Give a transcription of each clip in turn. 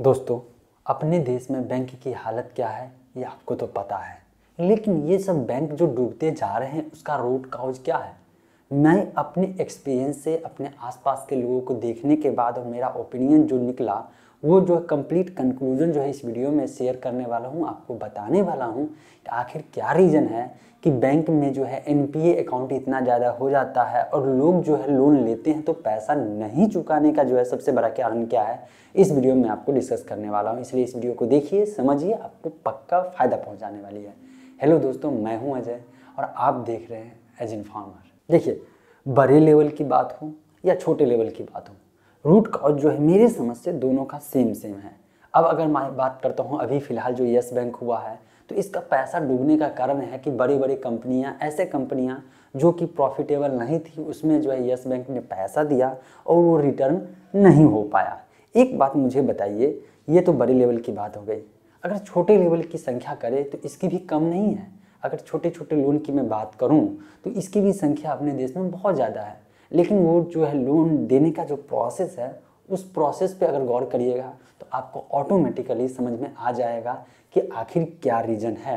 दोस्तों अपने देश में बैंक की हालत क्या है ये आपको तो पता है लेकिन ये सब बैंक जो डूबते जा रहे हैं उसका रूट काउज क्या है मैं अपने एक्सपीरियंस से अपने आसपास के लोगों को देखने के बाद और मेरा ओपिनियन जो निकला वो जो है कम्प्लीट कंक्लूजन जो है इस वीडियो में शेयर करने वाला हूँ आपको बताने वाला हूँ कि आखिर क्या रीज़न है कि बैंक में जो है एन अकाउंट इतना ज़्यादा हो जाता है और लोग जो है लोन लेते हैं तो पैसा नहीं चुकाने का जो है सबसे बड़ा कारण क्या है इस वीडियो में आपको डिस्कस करने वाला हूँ इसलिए इस वीडियो को देखिए समझिए आपको पक्का फ़ायदा पहुँचाने वाली है हेलो दोस्तों मैं हूँ अजय और आप देख रहे हैं एज इन फार्मर देखिए बड़े लेवल की बात हो या छोटे लेवल की बात हो रूट कॉज जो है मेरे समझ से दोनों का सेम सेम है अब अगर मैं बात करता हूँ अभी फ़िलहाल जो यस बैंक हुआ है तो इसका पैसा डूबने का कारण है कि बड़ी बड़ी कंपनियाँ ऐसे कंपनियाँ जो कि प्रॉफिटेबल नहीं थी उसमें जो है यस बैंक ने पैसा दिया और वो रिटर्न नहीं हो पाया एक बात मुझे बताइए ये तो बड़े लेवल की बात हो गई अगर छोटे लेवल की संख्या करें तो इसकी भी कम नहीं है अगर छोटे छोटे लोन की मैं बात करूँ तो इसकी भी संख्या अपने देश में बहुत ज़्यादा है लेकिन वो जो है लोन देने का जो प्रोसेस है उस प्रोसेस पे अगर गौर करिएगा तो आपको ऑटोमेटिकली समझ में आ जाएगा कि आखिर क्या रीज़न है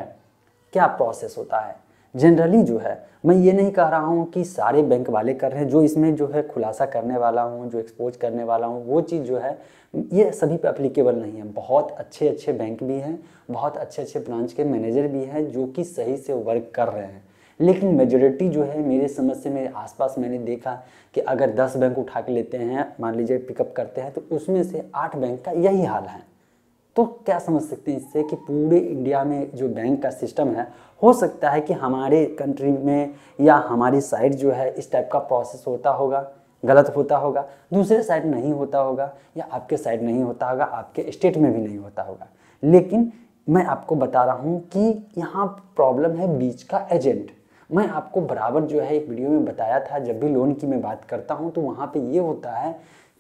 क्या प्रोसेस होता है जनरली जो है मैं ये नहीं कह रहा हूँ कि सारे बैंक वाले कर रहे हैं जो इसमें जो है खुलासा करने वाला हूँ जो एक्सपोज करने वाला हूँ वो चीज़ जो है ये सभी पे अप्लीकेबल नहीं है बहुत अच्छे अच्छे बैंक भी हैं बहुत अच्छे अच्छे ब्रांच के मैनेजर भी हैं जो कि सही से वर्क कर रहे हैं लेकिन मेजोरिटी जो है मेरे समझ से मेरे आसपास मैंने देखा कि अगर 10 बैंक उठा के लेते हैं मान लीजिए पिकअप करते हैं तो उसमें से आठ बैंक का यही हाल है तो क्या समझ सकते हैं इससे कि पूरे इंडिया में जो बैंक का सिस्टम है हो सकता है कि हमारे कंट्री में या हमारी साइड जो है इस टाइप का प्रोसेस होता होगा गलत होता होगा दूसरे साइड नहीं होता होगा या आपके साइड नहीं होता होगा आपके स्टेट में भी नहीं होता होगा लेकिन मैं आपको बता रहा हूँ कि यहाँ प्रॉब्लम है बीच का एजेंट मैं आपको बराबर जो है एक वीडियो में बताया था जब भी लोन की मैं बात करता हूँ तो वहाँ पे ये होता है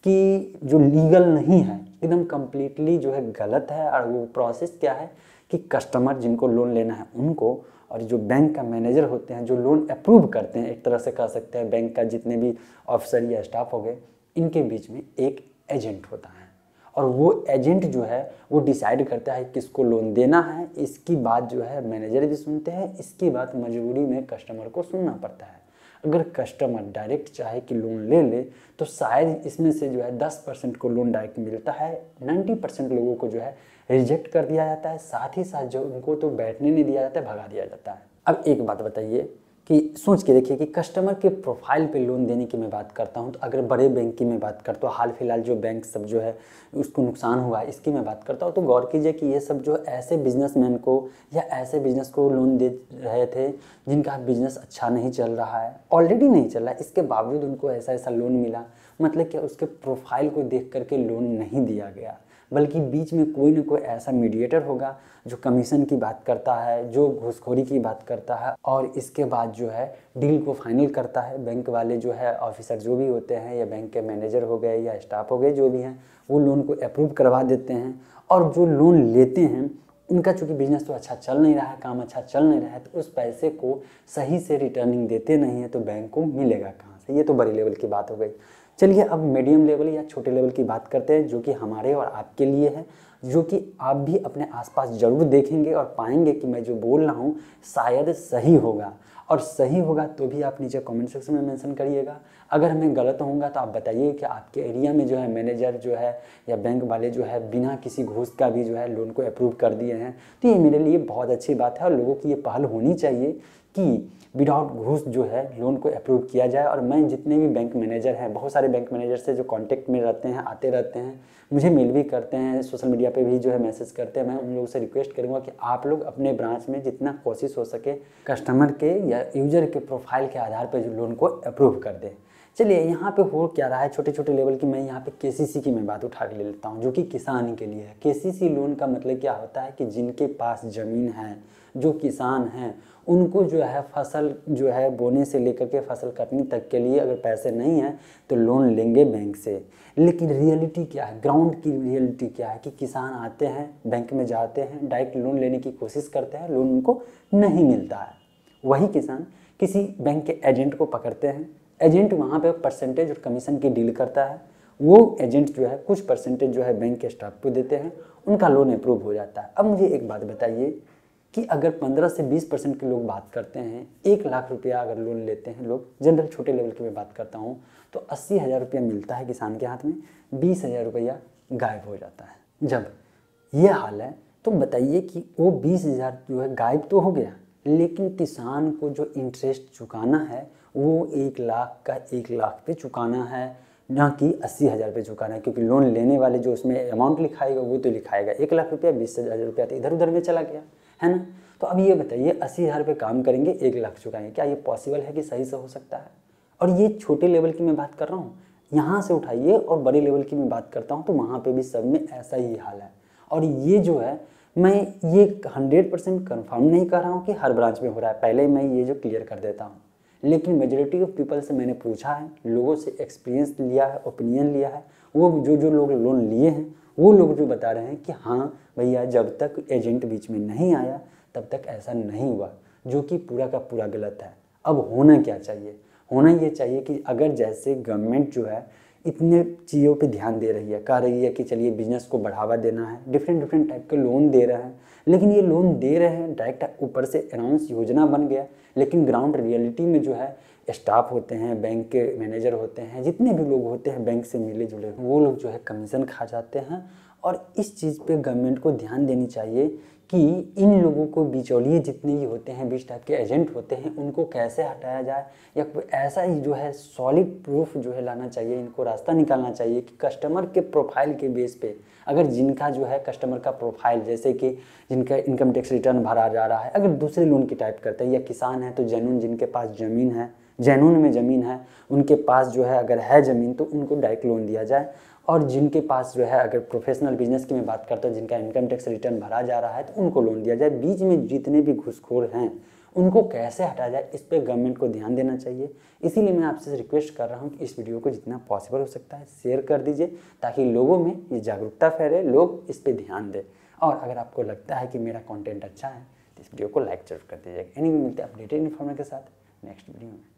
कि जो लीगल नहीं है एकदम कम्प्लीटली जो है गलत है और वो प्रोसेस क्या है कि कस्टमर जिनको लोन लेना है उनको और जो बैंक का मैनेजर होते हैं जो लोन अप्रूव करते हैं एक तरह से कह सकते हैं बैंक का जितने भी ऑफिसर या स्टाफ हो गए इनके बीच में एक एजेंट होता है और वो एजेंट जो है वो डिसाइड करता है किसको लोन देना है इसकी बात जो है मैनेजर भी सुनते हैं इसकी बात मजबूरी में कस्टमर को सुनना पड़ता है अगर कस्टमर डायरेक्ट चाहे कि लोन ले ले तो शायद इसमें से जो है दस परसेंट को लोन डायरेक्ट मिलता है नाइन्टी परसेंट लोगों को जो है रिजेक्ट कर दिया जाता है साथ ही साथ जो उनको तो बैठने नहीं दिया जाता है भगा दिया जाता है अब एक बात बताइए कि सोच के देखिए कि कस्टमर के प्रोफाइल पे लोन देने की मैं बात करता हूँ तो अगर बड़े बैंक की मैं बात करता हूँ हाल फिलहाल जो बैंक सब जो है उसको नुकसान हुआ है इसकी मैं बात करता हूँ तो गौर कीजिए कि ये सब जो ऐसे बिजनेसमैन को या ऐसे बिजनेस को लोन दे रहे थे जिनका बिजनेस अच्छा नहीं चल रहा है ऑलरेडी नहीं चल रहा है इसके बावजूद उनको ऐसा ऐसा लोन मिला मतलब कि उसके प्रोफाइल को देख करके लोन नहीं दिया गया बल्कि बीच में कोई ना कोई ऐसा मीडिएटर होगा जो कमीशन की बात करता है जो घुसखोरी की बात करता है और इसके बाद जो है डील को फाइनल करता है बैंक वाले जो है ऑफिसर जो भी होते हैं या बैंक के मैनेजर हो गए या स्टाफ हो गए जो भी हैं वो लोन को अप्रूव करवा देते हैं और जो लोन लेते हैं उनका चूँकि बिजनेस तो अच्छा चल नहीं रहा है काम अच्छा चल नहीं रहा है तो उस पैसे को सही से रिटर्निंग देते नहीं है तो बैंक को मिलेगा कहाँ से ये तो बड़ी लेवल की बात हो गई चलिए अब मीडियम लेवल या छोटे लेवल की बात करते हैं जो कि हमारे और आपके लिए है जो कि आप भी अपने आसपास ज़रूर देखेंगे और पाएंगे कि मैं जो बोल रहा हूँ शायद सही होगा और सही होगा तो भी आप नीचे कमेंट सेक्शन में मेंशन करिएगा अगर मैं गलत होऊंगा तो आप बताइए कि आपके एरिया में जो है मैनेजर जो है या बैंक वाले जो है बिना किसी घूस का भी जो है लोन को अप्रूव कर दिए हैं तो ये मेरे लिए बहुत अच्छी बात है और लोगों की ये पहल होनी चाहिए कि विदाउट घूस जो है लोन को अप्रूव किया जाए और मैं जितने भी बैंक मैनेजर हैं बहुत सारे बैंक मैनेजर से जो कांटेक्ट में रहते हैं आते रहते हैं मुझे मेल भी करते हैं सोशल मीडिया पे भी जो है मैसेज करते हैं मैं उन लोगों से रिक्वेस्ट करूँगा कि आप लोग अपने ब्रांच में जितना कोशिश हो सके कस्टमर के या यूजर के प्रोफाइल के आधार पर जो लोन को अप्रूव कर दें चलिए यहाँ पे हो क्या रहा है छोटे छोटे लेवल की मैं यहाँ पे केसीसी की मैं बात उठा के ले लेता हूँ जो कि किसान के लिए है केसीसी लोन का मतलब क्या होता है कि जिनके पास ज़मीन है जो किसान हैं उनको जो है फसल जो है बोने से लेकर के फसल कटने तक के लिए अगर पैसे नहीं हैं तो लोन लेंगे बैंक से लेकिन रियलिटी क्या है ग्राउंड की रियलिटी क्या है कि किसान आते हैं बैंक में जाते हैं डायरेक्ट लोन लेने की कोशिश करते हैं लोन उनको नहीं मिलता है वही किसान किसी बैंक के एजेंट को पकड़ते हैं एजेंट वहाँ पर परसेंटेज और कमीशन की डील करता है वो एजेंट जो है कुछ परसेंटेज जो है बैंक के स्टाफ को देते हैं उनका लोन अप्रूव हो जाता है अब मुझे एक बात बताइए कि अगर 15 से 20 परसेंट के लोग बात करते हैं एक लाख रुपया अगर लोन लेते हैं लोग जनरल छोटे लेवल की मैं बात करता हूँ तो अस्सी हज़ार रुपया मिलता है किसान के हाथ में बीस हज़ार रुपया गायब हो जाता है जब ये हाल है तो बताइए कि वो बीस हज़ार जो है गायब तो हो गया लेकिन किसान को जो इंटरेस्ट चुकाना है वो एक लाख का एक लाख पे चुकाना है ना कि अस्सी हज़ार पे चुकाना है क्योंकि लोन लेने वाले जो उसमें अमाउंट लिखाएगा वो तो लिखाएगा एक लाख रुपया बीस हज़ार रुपया तो इधर उधर में चला गया है ना तो अब ये बताइए अस्सी हज़ार रुपये काम करेंगे एक लाख चुकाएंगे क्या ये पॉसिबल है कि सही से हो सकता है और ये छोटे लेवल की मैं बात कर रहा हूँ यहाँ से उठाइए और बड़े लेवल की मैं बात करता हूँ तो वहाँ पर भी सब में ऐसा ही हाल है और ये जो है मैं ये हंड्रेड परसेंट कन्फर्म नहीं कर रहा हूँ कि हर ब्रांच में हो रहा है पहले मैं ये जो क्लियर कर देता हूँ लेकिन मेजोरिटी ऑफ पीपल से मैंने पूछा है लोगों से एक्सपीरियंस लिया है ओपिनियन लिया है वो जो जो लोग लोन लिए हैं वो लोग जो बता रहे हैं कि हाँ भैया जब तक एजेंट बीच में नहीं आया तब तक ऐसा नहीं हुआ जो कि पूरा का पूरा गलत है अब होना क्या चाहिए होना ये चाहिए कि अगर जैसे गवर्नमेंट जो है इतने चीज़ों पे ध्यान दे रही है कह रही है कि चलिए बिजनेस को बढ़ावा देना है डिफरेंट डिफरेंट टाइप के लोन दे रहे हैं लेकिन ये लोन दे रहे हैं डायरेक्ट ऊपर से अनाउंस योजना बन गया लेकिन ग्राउंड रियलिटी में जो है स्टाफ होते हैं बैंक के मैनेजर होते हैं जितने भी लोग होते हैं बैंक से मिले जुले वो लोग जो है कमीशन खा जाते हैं और इस चीज़ पे गवर्नमेंट को ध्यान देनी चाहिए कि इन लोगों को बिचौलिए जितने भी होते हैं बीच टाइप के एजेंट होते हैं उनको कैसे हटाया जाए या कोई ऐसा ही जो है सॉलिड प्रूफ जो है लाना चाहिए इनको रास्ता निकालना चाहिए कि कस्टमर के प्रोफाइल के बेस पे अगर जिनका जो है कस्टमर का प्रोफाइल जैसे कि जिनका इनकम टैक्स रिटर्न भरा जा रहा है अगर दूसरे लोन की टाइप करते हैं या किसान है तो जैनून जिनके पास ज़मीन है जैनून में ज़मीन है उनके पास जो है अगर है ज़मीन तो उनको डायरेक्ट लोन दिया जाए और जिनके पास जो है अगर प्रोफेशनल बिजनेस की मैं बात करता हूँ जिनका इनकम टैक्स रिटर्न भरा जा रहा है तो उनको लोन दिया जाए बीच में जितने भी घुसखोर हैं उनको कैसे हटाया जाए इस पर गवर्नमेंट को ध्यान देना चाहिए इसीलिए मैं आपसे रिक्वेस्ट कर रहा हूँ कि इस वीडियो को जितना पॉसिबल हो सकता है शेयर कर दीजिए ताकि लोगों में ये जागरूकता फैले लोग इस पर ध्यान दें और अगर आपको लगता है कि मेरा कॉन्टेंट अच्छा है तो इस वीडियो को लाइक जरूर कर दीजिएगा एनी मिलते हैं अपडेटेड इन्फॉर्मेशन के साथ नेक्स्ट वीडियो में